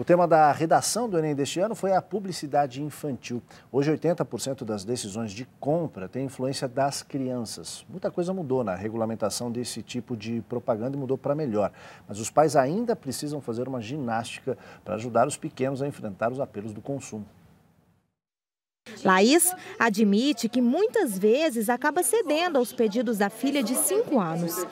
O tema da redação do Enem deste ano foi a publicidade infantil. Hoje, 80% das decisões de compra têm influência das crianças. Muita coisa mudou na regulamentação desse tipo de propaganda e mudou para melhor. Mas os pais ainda precisam fazer uma ginástica para ajudar os pequenos a enfrentar os apelos do consumo. Laís admite que muitas vezes acaba cedendo aos pedidos da filha de 5 anos.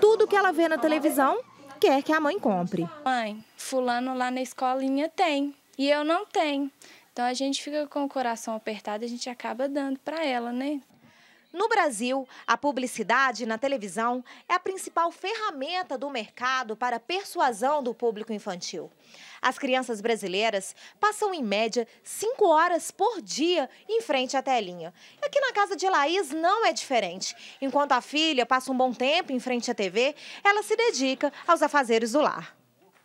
Tudo que ela vê na televisão quer que a mãe compre. Mãe, fulano lá na escolinha tem e eu não tenho. Então a gente fica com o coração apertado, a gente acaba dando para ela, né? No Brasil, a publicidade na televisão é a principal ferramenta do mercado para a persuasão do público infantil. As crianças brasileiras passam, em média, cinco horas por dia em frente à telinha. E aqui na casa de Laís não é diferente. Enquanto a filha passa um bom tempo em frente à TV, ela se dedica aos afazeres do lar.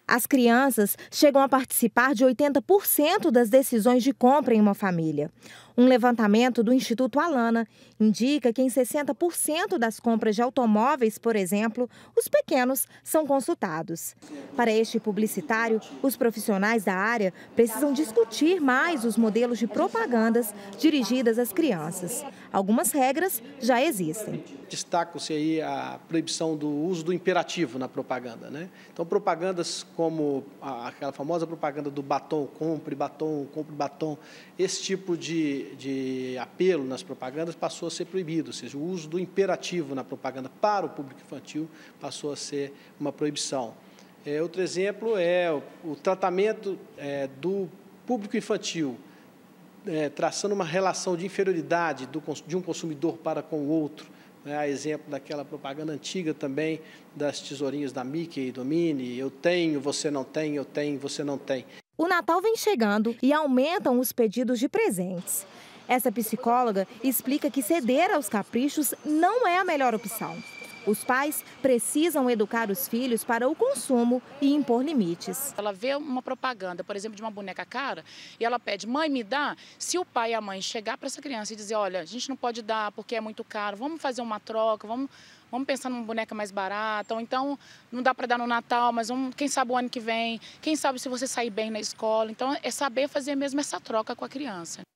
As crianças chegam a participar de 80% das decisões de compra em uma família. Um levantamento do Instituto Alana indica que em 60% das compras de automóveis, por exemplo, os pequenos são consultados. Para este publicitário, os profissionais da área precisam discutir mais os modelos de propagandas dirigidas às crianças. Algumas regras já existem. Destacam-se aí a proibição do uso do imperativo na propaganda. Né? Então, propagandas como aquela famosa propaganda do batom, compre batom, compre batom, esse tipo de, de apelo nas propagandas passou a ser proibido, ou seja, o uso do imperativo na propaganda para o público infantil passou a ser uma proibição. É, outro exemplo é o, o tratamento é, do público infantil, é, traçando uma relação de inferioridade do, de um consumidor para com o outro, né, a exemplo daquela propaganda antiga também das tesourinhas da Mickey e do Minnie, eu tenho, você não tem, eu tenho, você não tem. O Natal vem chegando e aumentam os pedidos de presentes. Essa psicóloga explica que ceder aos caprichos não é a melhor opção. Os pais precisam educar os filhos para o consumo e impor limites. Ela vê uma propaganda, por exemplo, de uma boneca cara e ela pede, mãe, me dá. Se o pai e a mãe chegar para essa criança e dizer, olha, a gente não pode dar porque é muito caro, vamos fazer uma troca, vamos, vamos pensar numa boneca mais barata, ou então não dá para dar no Natal, mas vamos, quem sabe o ano que vem, quem sabe se você sair bem na escola. Então é saber fazer mesmo essa troca com a criança.